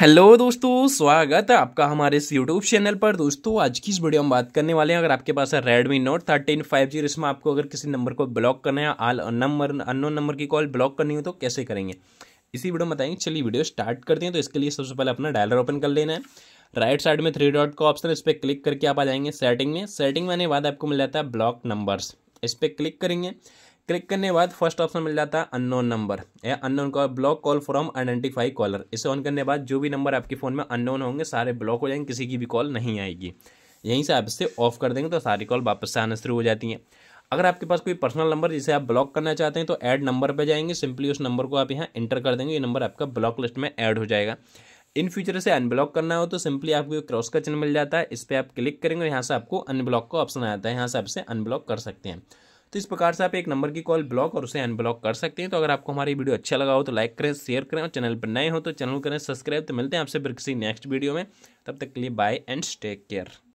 hello दोस्तों स्वागत है आपका हमारे इस यूट्यूब चैनल पर दोस्तों आज की इस वीडियो में बात करने वाले हैं अगर आपके पास है Redmi Note thirteen five G इसमें आपको अगर किसी नंबर को ब्लॉक करना है आल नंबर अननोन नंबर की कॉल ब्लॉक करनी हो तो कैसे करेंगे इसी वीडियो में बताएंगे चलिए वीडियो स्टार्ट करते हैं तो इसके लिए सबसे पहले अपना डायलर ओपन कर लेना है राइट साइड में थ्री डॉट का ऑप्शन इस पर क्लिक करके आप आ जाएंगे सेटिंग में सेटिंग में आने के बाद आपको मिल जाता है ब्लॉक नंबर्स इस पर क्लिक करेंगे क्लिक करने के बाद फर्स्ट ऑप्शन मिल जाता है अननोन नंबर या unknown call block call from identify caller इसे ऑन करने के बाद जो भी नंबर आपके फ़ोन में अननोन होंगे सारे ब्लॉक हो जाएंगे किसी की भी कॉल नहीं आएगी यहीं से आप इसे ऑफ कर देंगे तो सारी कॉल वापस से आना शुरू हो जाती हैं अगर आपके पास कोई पर्सनल नंबर जिसे आप ब्लॉक करना चाहते हैं तो ऐड नंबर पर जाएंगे सिंपली उस नंबर को आप यहाँ इंटर कर देंगे ये नंबर आपका ब्लॉक लिस्ट में ऐड हो जाएगा इन फ्यूचर से अनब्लॉक करना हो तो सिंपली आपको क्रॉस का चिन्ह मिल जाता है इस पर आप क्लिक करेंगे यहाँ से आपको अनब्लॉक का ऑप्शन आ जाता है यहाँ से आप इसे अनब्लॉक कर सकते हैं तो इस प्रकार से आप एक नंबर की कॉल ब्लॉक और उसे अनब्लॉक कर सकते हैं तो अगर आपको हमारी वीडियो अच्छा लगा हो तो लाइक करें शेयर करें और चैनल पर नए हो तो चैनल करें सब्सक्राइब तो मिलते हैं आपसे फिर किसी नेक्स्ट वीडियो में तब तक के लिए बाय एंड टेक केयर